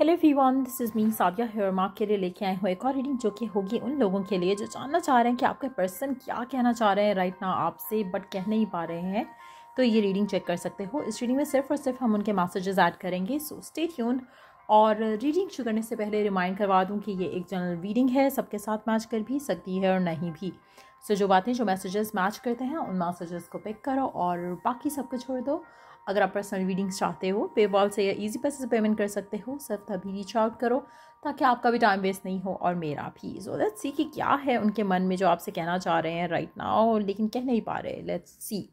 hello फीवान this is मीन Sabiya here के लिए लेके आए हुए एक और रीडिंग जो कि होगी उन लोगों के लिए जो जानना चाह रहे हैं कि आपके पर्सन क्या कहना चाह रहे हैं राइट ना आपसे बट कह नहीं पा रहे हैं तो ये रीडिंग चेक कर सकते हो इस रीडिंग में सिर्फ और सिर्फ हम उनके मैसेजेस ऐड करेंगे सो स्टे ट्यून और रीडिंग शुरू करने से पहले रिमाइंड करवा दूँ कि ये एक जनरल रीडिंग है सबके साथ मैच कर भी सकती है और नहीं भी सो so, जो बातें जो मैसेजेस मैच करते हैं उन मैसेजेस को पिक करो और बाकी सब छोड़ दो अगर आप पर्सनल रीडिंग्स चाहते हो पेवॉल से या इजी पैसे से पेमेंट कर सकते हो सिर्फ तभी रीच आउट करो ताकि आपका भी टाइम वेस्ट नहीं हो और मेरा भी सो लेट्स सी कि क्या है उनके मन में जो आपसे कहना चाह रहे हैं राइट नाउ लेकिन कह नहीं पा रहे let's see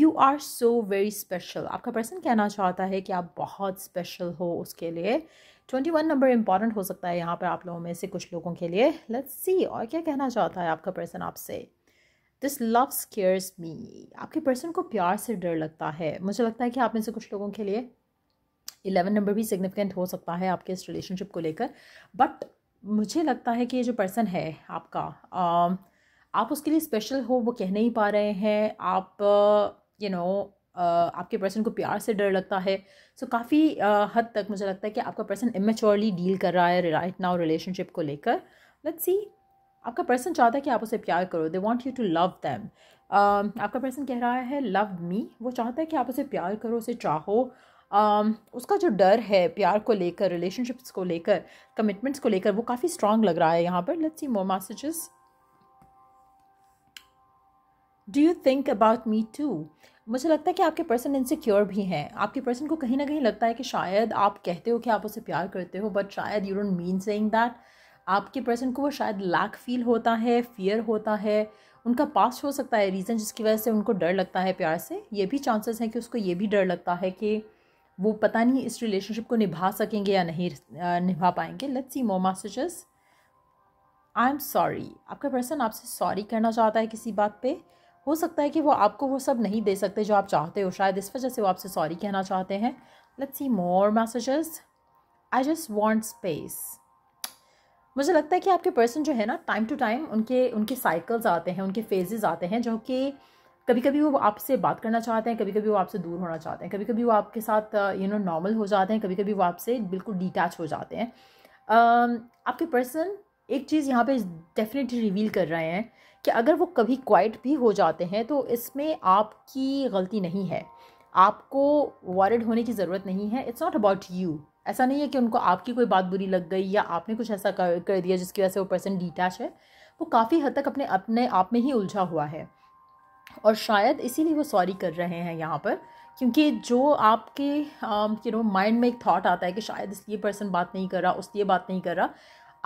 you are so very special आपका पर्सन कहना चाहता है कि आप बहुत स्पेशल हो उसके लिए ट्वेंटी वन नंबर इंपॉर्टेंट हो सकता है यहाँ पर आप लोगों में से कुछ लोगों के लिए लेट्स सी और क्या कहना चाहता है आपका पर्सन आपसे दिस लव स्केयर्स मी आपके पर्सन को प्यार से डर लगता है मुझे लगता है कि आप में से कुछ लोगों के लिए इलेवन नंबर भी सिग्निफिकेंट हो सकता है आपके इस रिलेशनशिप को लेकर बट मुझे लगता है कि ये जो पर्सन है आपका आ, um, आप उसके लिए स्पेशल हो वो कह नहीं पा रहे हैं आप you you know know, uh, आपके पर्सन को प्यार से डर लगता है सो so, काफ़ी uh, हद तक मुझे लगता है कि आपका पर्सन इमेच्योरली डील कर रहा है राइट नाउ रिलेशनशिप को लेकर लेट्स सी आपका पर्सन चाहता है कि आप उसे प्यार करो they want you to love them आपका पर्सन कह रहा है लव मी वो चाहता है कि आप उसे प्यार करो उसे चाहो um, उसका जो डर है प्यार को लेकर रिलेशनशिप्स को लेकर कमिटमेंट्स को लेकर वो काफ़ी स्ट्रांग लग रहा है यहाँ पर let's see more messages do you think about me too मुझे लगता है कि आपके पर्सन इनसिक्योर भी हैं आपके पर्सन को कहीं ना कहीं लगता है कि शायद आप कहते हो कि आप उसे प्यार करते हो बट शायद you don't mean saying that आपके पर्सन को वो शायद लैक फील होता है फियर होता है उनका पास हो सकता है रीज़न जिसकी वजह से उनको डर लगता है प्यार से ये भी चांसेस हैं कि उसको ये भी डर लगता है कि वो पता नहीं इस रिलेशनशिप को निभा सकेंगे या नहीं निभा पाएंगे let's see more messages I am sorry आपका पर्सन आपसे सॉरी कहना चाहता है किसी बात पे हो सकता है कि वो आपको वो सब नहीं दे सकते जो आप चाहते हो शायद इस वजह से वो आपसे सॉरी कहना चाहते हैं let's see more messages I just want space मुझे लगता है कि आपके पर्सन जो है ना टाइम टू टाइम उनके उनके साइकिल्स आते हैं उनके फेजेस आते हैं जो कि कभी कभी वो आपसे बात करना चाहते हैं कभी कभी वो आपसे दूर होना चाहते हैं कभी कभी वो आपके साथ यू नो नॉर्मल हो जाते हैं कभी कभी वो आपसे बिल्कुल डिटैच हो जाते हैं uh, आपके पर्सन एक चीज़ यहाँ पे डेफिनेटली रिवील कर रहे हैं कि अगर वो कभी क्वाइट भी हो जाते हैं तो इसमें आपकी गलती नहीं है आपको वॉरिड होने की ज़रूरत नहीं है इट्स नॉट अबाउट यू ऐसा नहीं है कि उनको आपकी कोई बात बुरी लग गई या आपने कुछ ऐसा कर, कर दिया जिसकी वजह से वो पर्सन डिटैच है वो काफ़ी हद तक अपने अपने आप में ही उलझा हुआ है और शायद इसीलिए वो सॉरी कर रहे हैं यहाँ पर क्योंकि जो आपके यू नो माइंड में एक थॉट आता है कि शायद इसलिए पर्सन बात नहीं कर रहा ये बात नहीं कर रहा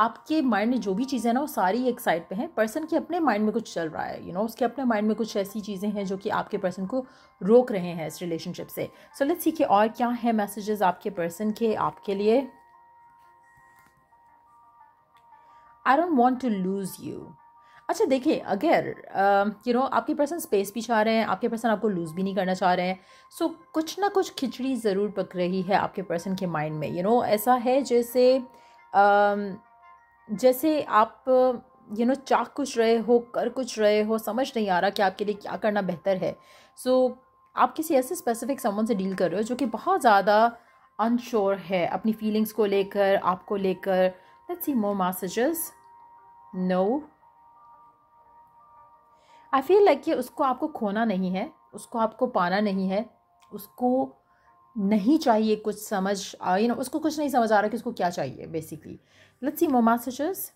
आपके माइंड में जो भी चीज़ें ना वो सारी एक साइड पे हैं पर्सन के अपने माइंड में कुछ चल रहा है यू you नो know, उसके अपने माइंड में कुछ ऐसी चीज़ें हैं जो कि आपके पर्सन को रोक रहे हैं इस रिलेशनशिप से सो लेट्स सीखे और क्या है मैसेजेस आपके पर्सन के आपके लिए I don't want to lose you अच्छा देखिए अगर यू नो आपके पर्सन स्पेस भी चाह रहे हैं आपके पर्सन आपको लूज़ भी नहीं करना चाह रहे हैं सो so, कुछ ना कुछ खिचड़ी ज़रूर पक रही है आपके पर्सन के माइंड में यू you नो know, ऐसा है जैसे um, जैसे आप यू नो चाह कुछ रहे हो कर कुछ रहे हो समझ नहीं आ रहा कि आपके लिए क्या करना बेहतर है सो so, आप किसी ऐसे स्पेसिफिक समन से डील कर रहे हो जो कि बहुत ज़्यादा अनश्योर है अपनी फीलिंग्स को लेकर आपको लेकर let's see more messages no I feel like कि उसको आपको खोना नहीं है उसको आपको पाना नहीं है उसको नहीं चाहिए कुछ समझ यू नो उसको कुछ नहीं समझ आ रहा कि उसको क्या चाहिए basically let's see more messages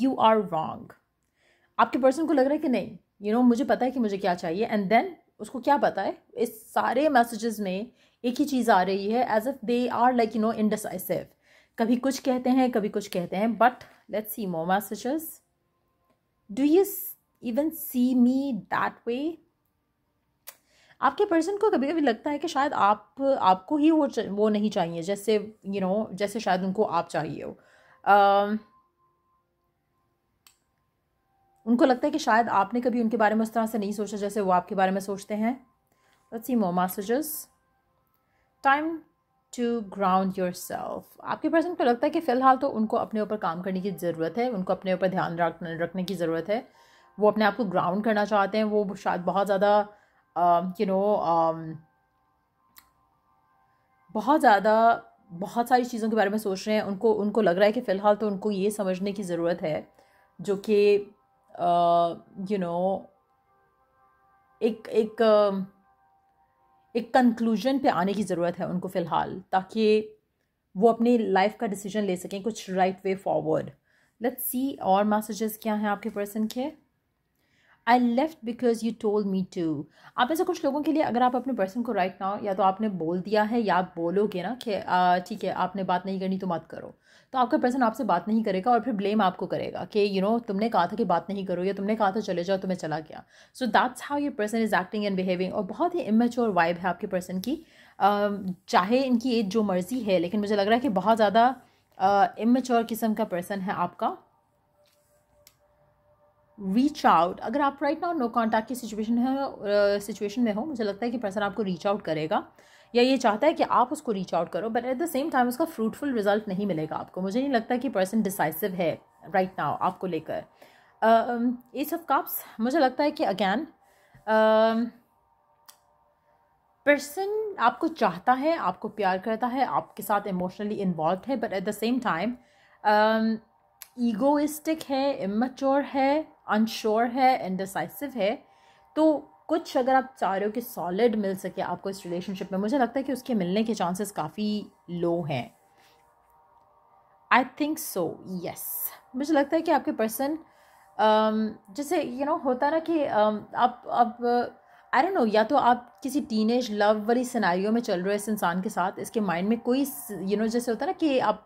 you are wrong आपके पर्सन को लग रहा है कि नहीं यू you नो know, मुझे पता है कि मुझे क्या चाहिए एंड देन उसको क्या पता है इस सारे मैसेजेस में एक ही चीज़ आ रही है as if they are like you know indecisive कभी कुछ कहते हैं कभी कुछ कहते हैं but let's see more messages do you even see me that way आपके पर्सन को कभी कभी लगता है कि शायद आप आपको ही वो वो नहीं चाहिए जैसे यू you नो know, जैसे शायद उनको आप चाहिए हो uh, उनको लगता है कि शायद आपने कभी उनके बारे में उस तरह से नहीं सोचा जैसे वो आपके बारे में सोचते हैं see more messages time to ground yourself आपके पर्सन को लगता है कि फ़िलहाल तो उनको अपने ऊपर काम करने की ज़रूरत है उनको अपने ऊपर ध्यान रख रखने की ज़रूरत है वो अपने आप को ग्राउंड करना चाहते हैं वो शायद बहुत ज़्यादा यू um, नो um, बहुत ज़्यादा बहुत सारी चीज़ों के बारे में सोच रहे हैं उनको उनको लग रहा है कि फ़िलहाल तो उनको ये समझने की ज़रूरत है जो कि यू नो एक एक एक कंक्लूजन पे आने की ज़रूरत है उनको फ़िलहाल ताकि वो अपनी लाइफ का डिसीजन ले सकें कुछ right way forward let's see और मैसेजेस क्या हैं आपके पर्सन के I left because you told me to आप ऐसे कुछ लोगों के लिए अगर आप अपने पर्सन को राइट ना नाउ या तो आपने बोल दिया है या आप बोलोगे ना कि ठीक है आपने बात नहीं करनी तो मत करो तो आपका पर्सन आपसे बात नहीं करेगा और फिर ब्लेम आपको करेगा कि यू नो तुमने कहा था कि बात नहीं करो या तुमने कहा था चले जाओ तो मैं चला गया so that's how your person is acting and behaving और बहुत ही इमेच्योर वाइब है आपके पर्सन की चाहे इनकी एज जो मर्ज़ी है लेकिन मुझे लग रहा है कि बहुत ज़्यादा इमेच्योर किस्म का पर्सन है आपका रीच आउट अगर आप राइट नाउ नो कॉन्टैक्ट की सिचुएशन है सिचुएशन में हो मुझे लगता है कि पर्सन आपको रीच आउट करेगा या ये चाहता है कि आप उसको रीच आउट करो but at the same time उसका फ्रूटफुल रिजल्ट नहीं मिलेगा आपको मुझे नहीं लगता कि पर्सन डिसाइसिव है राइट right नाउ आपको लेकर ये सब काप्स मुझे लगता है कि अगैन पर्सन आपको चाहता है आपको प्यार करता है आपके साथ इमोशनली इन्वॉल्व है but at the same time egoistic है इमेच्योर है अनश्योर है इनडिसाइसिव है तो कुछ अगर आप चाह रहे हो कि सॉलिड मिल सके आपको इस रिलेशनशिप में मुझे लगता है कि उसके मिलने के चांसेस काफ़ी लो हैं आई थिंक सो यस मुझे लगता है कि आपके पर्सन um, जैसे यू you नो know, होता ना कि um, आप अब आई डोंट नो या तो आप किसी टीन एज लव वाली सिनारियों में चल रहे हो इस इंसान के साथ इसके माइंड में कोई यू you नो know, जैसे होता है ना कि आप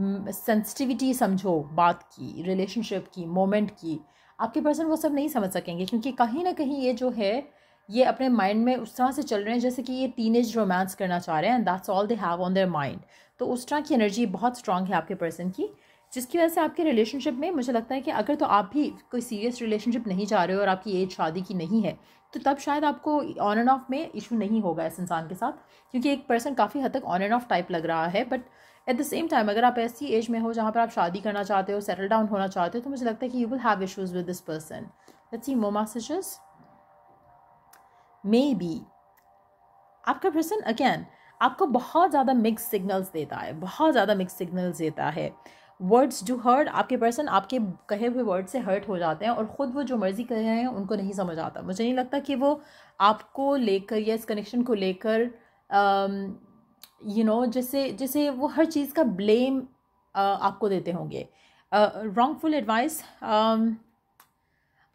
सेंसिटिविटी हम्म, समझो बात की रिलेशनशिप की मोमेंट की आपके पर्सन वो सब नहीं समझ सकेंगे क्योंकि कहीं ना कहीं ये जो है ये अपने माइंड में उस तरह से चल रहे हैं जैसे कि ये टीन एज रोमांस करना चाह रहे हैं and that's all they have on their mind तो उस तरह की एनर्जी बहुत स्ट्रांग है आपके पर्सन की जिसकी वजह से आपके रिलेशनशिप में मुझे लगता है कि अगर तो आप भी कोई सीरियस रिलेशनशिप नहीं जा रहे हो और आपकी एज शादी की नहीं है तो तब शायद आपको ऑन एंड ऑफ में इशू नहीं होगा इस इंसान के साथ क्योंकि एक पर्सन काफ़ी हद तक ऑन एंड ऑफ टाइप लग रहा है but at the same time अगर आप ऐसी एज में हो जहाँ पर आप शादी करना चाहते हो सेटल डाउन होना चाहते हो तो मुझे लगता है कि you will have issues with this person let's see more messages maybe आपका पर्सन अगेन आपको बहुत ज़्यादा मिक्स सिग्नल्स देता है बहुत ज़्यादा मिक्स सिग्नल्स देता है वर्ड्स डू हर्ट आपके पर्सन आपके कहे हुए वर्ड से हर्ट हो जाते हैं और ख़ुद वो जो मर्ज़ी कह रहे हैं उनको नहीं समझ आता मुझे नहीं लगता कि वो आपको लेकर या इस कनेक्शन को लेकर um, you you know know, जैसे जैसे वो हर चीज़ का ब्लेम आपको देते होंगे रॉन्गफुल एडवाइस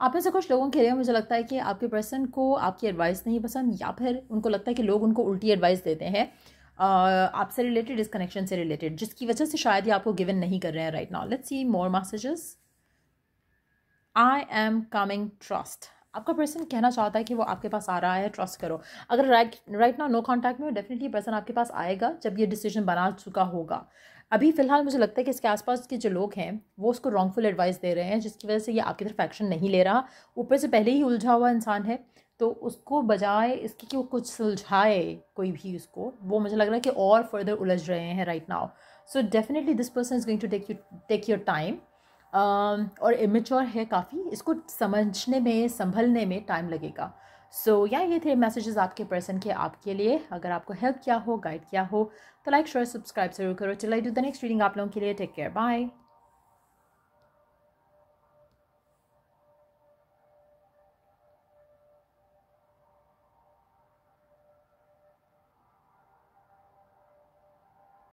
आप में से कुछ लोगों के लिए मुझे लगता है कि आपके पर्सन को आपकी एडवाइस नहीं पसंद या फिर उनको लगता है कि लोग उनको उल्टी एडवाइस देते हैं uh, आपसे रिलेटेड इस कनेक्शन से रिलेटेड जिसकी वजह से शायद ये आपको गिवन नहीं कर रहे हैं right now let's see more messages I am coming trust आपका पर्सन कहना चाहता है कि वो आपके पास आ रहा है ट्रस्ट करो अगर राइट राइट ना नो कॉन्टैक्ट में डेफिनेटली पर्सन आपके पास आएगा जब ये डिसीजन बना चुका होगा अभी फ़िलहाल मुझे लगता है कि इसके आसपास के जो लोग हैं वो उसको रॉन्गफुल एडवाइस दे रहे हैं जिसकी वजह से ये आपकी तरफ एक्शन नहीं ले रहा ऊपर से पहले ही उलझा हुआ इंसान है तो उसको बजाय इसकी कि वो कुछ सुलझाए कोई भी उसको वो मुझे लग रहा है कि और फर्दर उलझ रहे हैं right now so definitely this person is going to take you take your time और इमेच्योर है काफ़ी इसको समझने में संभलने में टाइम लगेगा सो so, या ये थे मैसेजेस आपके पर्सन के आपके लिए अगर आपको हेल्प किया हो गाइड किया हो तो लाइक शेयर सब्सक्राइब जरूर करो चलाई डू द नेक्स्ट रीडिंग आप लोगों के लिए टेक केयर बाय